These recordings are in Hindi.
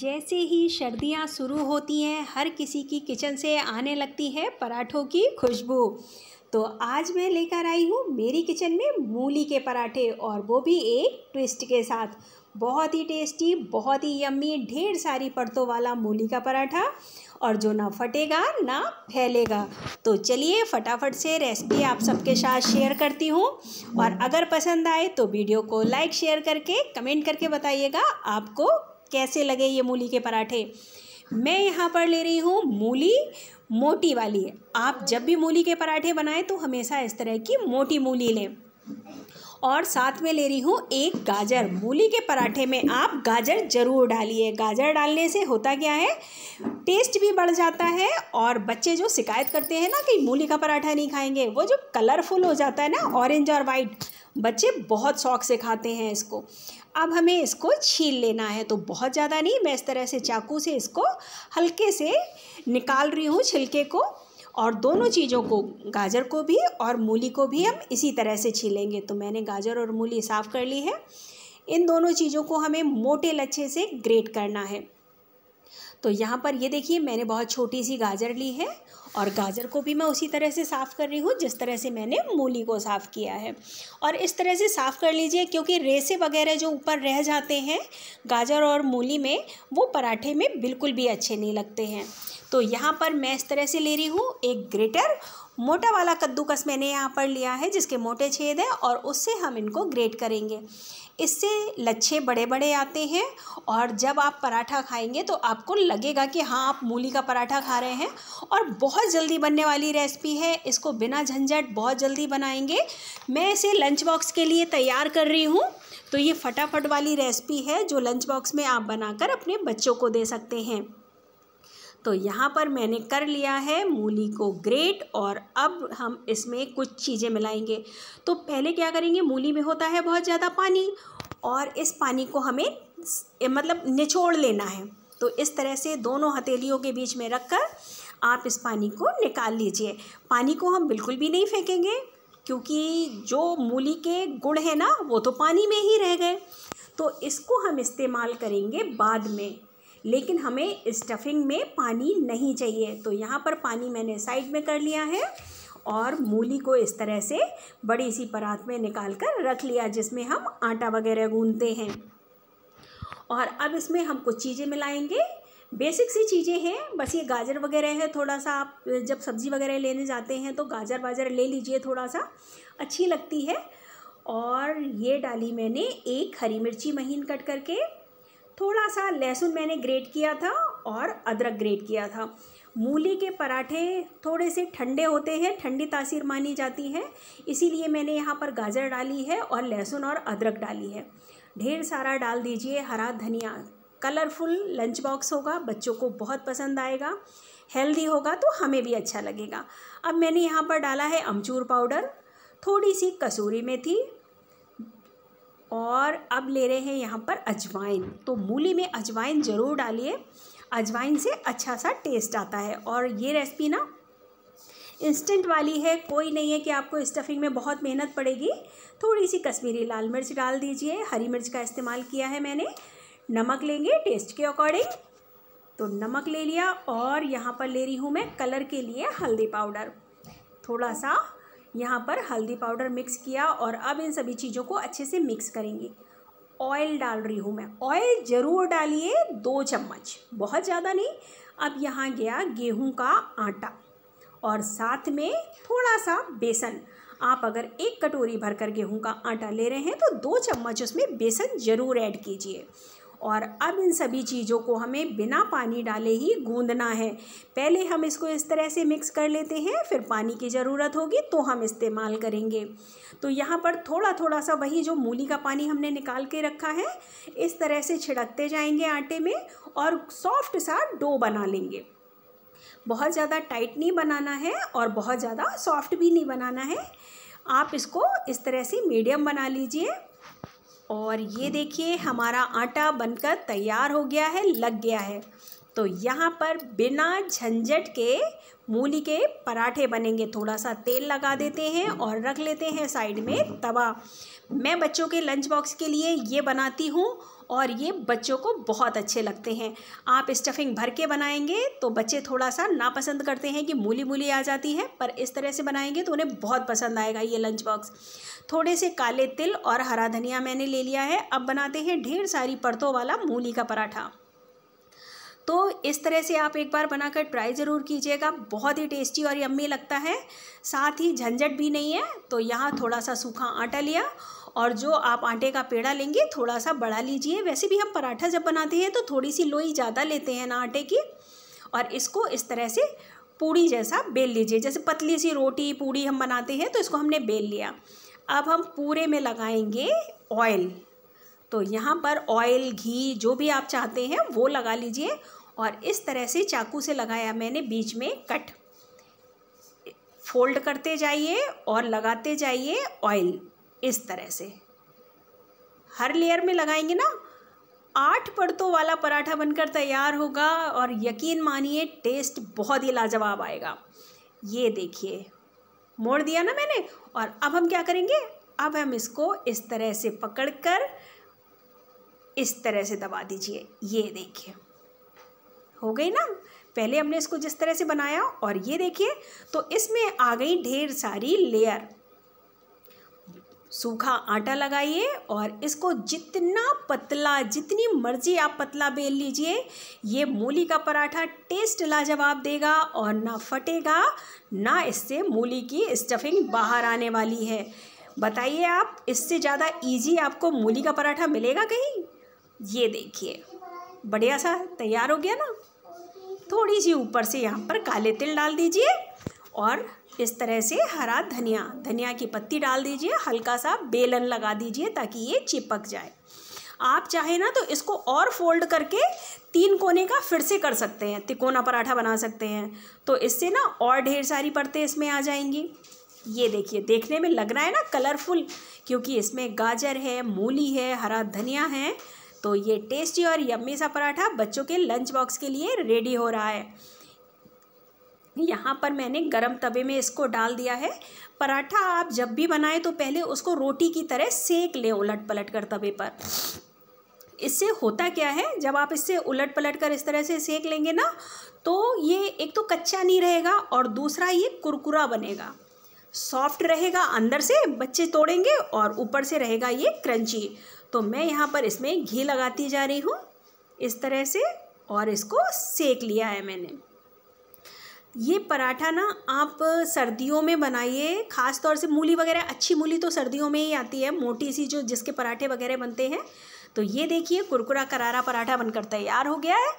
जैसे ही सर्दियाँ शुरू होती हैं हर किसी की किचन से आने लगती है पराठों की खुशबू तो आज मैं लेकर आई हूँ मेरी किचन में मूली के पराठे और वो भी एक ट्विस्ट के साथ बहुत ही टेस्टी बहुत ही यम्मी ढेर सारी परतों वाला मूली का पराठा और जो ना फटेगा ना फैलेगा तो चलिए फटाफट से रेसिपी आप सबके साथ शेयर करती हूँ और अगर पसंद आए तो वीडियो को लाइक शेयर करके कमेंट करके बताइएगा आपको कैसे लगे ये मूली के पराठे मैं यहाँ पर ले रही हूँ मूली मोटी वाली आप जब भी मूली के पराठे बनाएं तो हमेशा इस तरह की मोटी मूली लें और साथ में ले रही हूँ एक गाजर मूली के पराठे में आप गाजर ज़रूर डालिए गाजर डालने से होता क्या है टेस्ट भी बढ़ जाता है और बच्चे जो शिकायत करते हैं ना कि मूली का पराठा नहीं खाएंगे वो जो कलरफुल हो जाता है ना ऑरेंज और वाइट बच्चे बहुत शौक से खाते हैं इसको अब हमें इसको छील लेना है तो बहुत ज़्यादा नहीं मैं इस तरह से चाकू से इसको हल्के से निकाल रही हूँ छिलके को और दोनों चीज़ों को गाजर को भी और मूली को भी हम इसी तरह से छीलेंगे तो मैंने गाजर और मूली साफ़ कर ली है इन दोनों चीज़ों को हमें मोटे लच्छे से ग्रेट करना है तो यहाँ पर ये देखिए मैंने बहुत छोटी सी गाजर ली है और गाजर को भी मैं उसी तरह से साफ़ कर रही हूँ जिस तरह से मैंने मूली को साफ़ किया है और इस तरह से साफ़ कर लीजिए क्योंकि रेसे वगैरह जो ऊपर रह जाते हैं गाजर और मूली में वो पराठे में बिल्कुल भी अच्छे नहीं लगते हैं तो यहाँ पर मैं इस तरह से ले रही हूँ एक ग्रेटर मोटा वाला कद्दूकस मैंने यहाँ पर लिया है जिसके मोटे छेद हैं और उससे हम इनको ग्रेट करेंगे इससे लच्छे बड़े बड़े आते हैं और जब आप पराठा खाएंगे तो आपको लगेगा कि हाँ आप मूली का पराठा खा रहे हैं और बहुत बहुत जल्दी बनने वाली रेसिपी है इसको बिना झंझट बहुत जल्दी बनाएंगे मैं इसे लंच बॉक्स के लिए तैयार कर रही हूँ तो ये फटाफट वाली रेसिपी है जो लंच बॉक्स में आप बनाकर अपने बच्चों को दे सकते हैं तो यहाँ पर मैंने कर लिया है मूली को ग्रेट और अब हम इसमें कुछ चीज़ें मिलाएंगे तो पहले क्या करेंगे मूली में होता है बहुत ज़्यादा पानी और इस पानी को हमें मतलब निचोड़ लेना है तो इस तरह से दोनों हथेलियों के बीच में रखकर आप इस पानी को निकाल लीजिए पानी को हम बिल्कुल भी नहीं फेंकेंगे क्योंकि जो मूली के गुड़ है ना वो तो पानी में ही रह गए तो इसको हम इस्तेमाल करेंगे बाद में लेकिन हमें स्टफिंग में पानी नहीं चाहिए तो यहाँ पर पानी मैंने साइड में कर लिया है और मूली को इस तरह से बड़ी सी परात में निकाल कर रख लिया जिसमें हम आटा वगैरह गूंदते हैं और अब इसमें हम कुछ चीज़ें मिलाएंगे बेसिक सी चीज़ें हैं बस ये गाजर वगैरह है थोड़ा सा आप जब सब्ज़ी वगैरह लेने जाते हैं तो गाजर वाजर ले लीजिए थोड़ा सा अच्छी लगती है और ये डाली मैंने एक हरी मिर्ची महीन कट करके थोड़ा सा लहसुन मैंने ग्रेट किया था और अदरक ग्रेट किया था मूली के पराठे थोड़े से ठंडे होते हैं ठंडी तासीर मानी जाती है इसीलिए मैंने यहाँ पर गाजर डाली है और लहसुन और अदरक डाली है ढेर सारा डाल दीजिए हरा धनिया कलरफुल लंच बॉक्स होगा बच्चों को बहुत पसंद आएगा हेल्दी होगा तो हमें भी अच्छा लगेगा अब मैंने यहाँ पर डाला है अमचूर पाउडर थोड़ी सी कसूरी मेथी और अब ले रहे हैं यहाँ पर अजवाइन तो मूली में अजवाइन ज़रूर डालिए अजवाइन से अच्छा सा टेस्ट आता है और ये रेसिपी ना इंस्टेंट वाली है कोई नहीं है कि आपको स्टफिंग में बहुत मेहनत पड़ेगी थोड़ी सी कश्मीरी लाल मिर्च डाल दीजिए हरी मिर्च का इस्तेमाल किया है मैंने नमक लेंगे टेस्ट के अकॉर्डिंग तो नमक ले लिया और यहाँ पर ले रही हूँ मैं कलर के लिए हल्दी पाउडर थोड़ा सा यहाँ पर हल्दी पाउडर मिक्स किया और अब इन सभी चीज़ों को अच्छे से मिक्स करेंगे ऑयल डाल रही हूँ मैं ऑयल ज़रूर डालिए दो चम्मच बहुत ज़्यादा नहीं अब यहाँ गया गेहूं का आटा और साथ में थोड़ा सा बेसन आप अगर एक कटोरी भरकर गेहूं का आटा ले रहे हैं तो दो चम्मच उसमें बेसन ज़रूर ऐड कीजिए और अब इन सभी चीज़ों को हमें बिना पानी डाले ही गूंदना है पहले हम इसको इस तरह से मिक्स कर लेते हैं फिर पानी की ज़रूरत होगी तो हम इस्तेमाल करेंगे तो यहाँ पर थोड़ा थोड़ा सा वही जो मूली का पानी हमने निकाल के रखा है इस तरह से छिड़कते जाएंगे आटे में और सॉफ्ट सा डो बना लेंगे बहुत ज़्यादा टाइट नहीं बनाना है और बहुत ज़्यादा सॉफ्ट भी नहीं बनाना है आप इसको इस तरह से मीडियम बना लीजिए और ये देखिए हमारा आटा बनकर तैयार हो गया है लग गया है तो यहाँ पर बिना झंझट के मूली के पराठे बनेंगे थोड़ा सा तेल लगा देते हैं और रख लेते हैं साइड में तवा मैं बच्चों के लंच बॉक्स के लिए ये बनाती हूँ और ये बच्चों को बहुत अच्छे लगते हैं आप स्टफिंग भर के बनाएंगे तो बच्चे थोड़ा सा नापसंद करते हैं कि मूली मूली आ जाती है पर इस तरह से बनाएंगे तो उन्हें बहुत पसंद आएगा ये लंच बॉक्स थोड़े से काले तिल और हरा धनिया मैंने ले लिया है अब बनाते हैं ढेर सारी परतों वाला मूली का पराठा तो इस तरह से आप एक बार बनाकर ट्राई ज़रूर कीजिएगा बहुत ही टेस्टी और यम्मी लगता है साथ ही झंझट भी नहीं है तो यहाँ थोड़ा सा सूखा आटा लिया और जो आप आटे का पेड़ा लेंगे थोड़ा सा बढ़ा लीजिए वैसे भी हम पराठा जब बनाते हैं तो थोड़ी सी लोई ज़्यादा लेते हैं ना आटे की और इसको इस तरह से पूड़ी जैसा बेल लीजिए जैसे पतली सी रोटी पूड़ी हम बनाते हैं तो इसको हमने बेल लिया अब हम पूरे में लगाएंगे ऑयल तो यहाँ पर ऑयल घी जो भी आप चाहते हैं वो लगा लीजिए और इस तरह से चाकू से लगाया मैंने बीच में कट फोल्ड करते जाइए और लगाते जाइए ऑयल इस तरह से हर लेयर में लगाएंगे ना आठ परतों वाला पराठा बनकर तैयार होगा और यकीन मानिए टेस्ट बहुत ही लाजवाब आएगा ये देखिए मोड़ दिया ना मैंने और अब हम क्या करेंगे अब हम इसको इस तरह से पकड़कर इस तरह से दबा दीजिए ये देखिए हो गई ना पहले हमने इसको जिस तरह से बनाया और ये देखिए तो इसमें आ गई ढेर सारी लेयर सूखा आटा लगाइए और इसको जितना पतला जितनी मर्जी आप पतला बेल लीजिए ये मूली का पराठा टेस्ट लाजवाब देगा और ना फटेगा ना इससे मूली की स्टफिंग बाहर आने वाली है बताइए आप इससे ज़्यादा इजी आपको मूली का पराठा मिलेगा कहीं ये देखिए बढ़िया सा तैयार हो गया ना थोड़ी सी ऊपर से यहाँ पर काले तिल डाल दीजिए और इस तरह से हरा धनिया धनिया की पत्ती डाल दीजिए हल्का सा बेलन लगा दीजिए ताकि ये चिपक जाए आप चाहे ना तो इसको और फोल्ड करके तीन कोने का फिर से कर सकते हैं तिकोना पराठा बना सकते हैं तो इससे ना और ढेर सारी परतें इसमें आ जाएंगी ये देखिए देखने में लग रहा है ना कलरफुल क्योंकि इसमें गाजर है मूली है हरा धनिया है तो ये टेस्टी और यम्मी सा पराठा बच्चों के लंच बॉक्स के लिए रेडी हो रहा है यहाँ पर मैंने गरम तवे में इसको डाल दिया है पराठा आप जब भी बनाएं तो पहले उसको रोटी की तरह सेक लें उलट पलट कर तवे पर इससे होता क्या है जब आप इससे उलट पलट कर इस तरह से सेक लेंगे ना तो ये एक तो कच्चा नहीं रहेगा और दूसरा ये कुरकुरा बनेगा सॉफ्ट रहेगा अंदर से बच्चे तोड़ेंगे और ऊपर से रहेगा ये क्रंची तो मैं यहाँ पर इसमें घी लगाती जा रही हूँ इस तरह से और इसको सेक लिया है मैंने ये पराठा ना आप सर्दियों में बनाइए ख़ास तौर से मूली वगैरह अच्छी मूली तो सर्दियों में ही आती है मोटी सी जो जिसके पराठे वगैरह बनते हैं तो ये देखिए कुरकुरा करारा पराठा बनकर तैयार हो गया है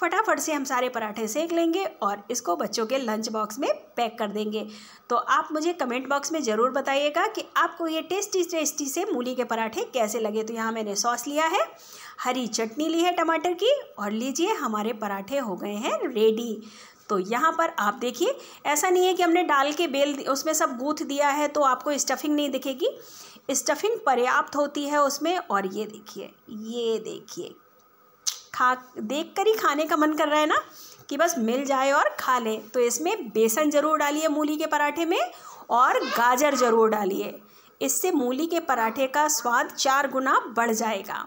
फटाफट से हम सारे पराठे सेक लेंगे और इसको बच्चों के लंच बॉक्स में पैक कर देंगे तो आप मुझे कमेंट बॉक्स में ज़रूर बताइएगा कि आपको ये टेस्टी टेस्टी से मूली के पराठे कैसे लगे तो यहाँ मैंने सॉस लिया है हरी चटनी ली है टमाटर की और लीजिए हमारे पराठे हो गए हैं रेडी तो यहाँ पर आप देखिए ऐसा नहीं है कि हमने डाल के बेल उसमें सब गूथ दिया है तो आपको स्टफिंग नहीं दिखेगी स्टफिंग पर्याप्त होती है उसमें और ये देखिए ये देखिए खा देख कर ही खाने का मन कर रहा है ना कि बस मिल जाए और खा लें तो इसमें बेसन ज़रूर डालिए मूली के पराठे में और गाजर ज़रूर डालिए इससे मूली के पराठे का स्वाद चार गुना बढ़ जाएगा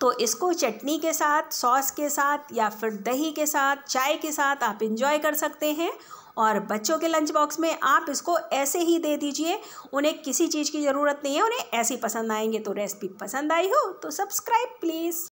तो इसको चटनी के साथ सॉस के साथ या फिर दही के साथ चाय के साथ आप इंजॉय कर सकते हैं और बच्चों के लंच बॉक्स में आप इसको ऐसे ही दे दीजिए उन्हें किसी चीज़ की ज़रूरत नहीं है उन्हें ऐसे ही पसंद आएंगे तो रेसिपी पसंद आई हो तो सब्सक्राइब प्लीज़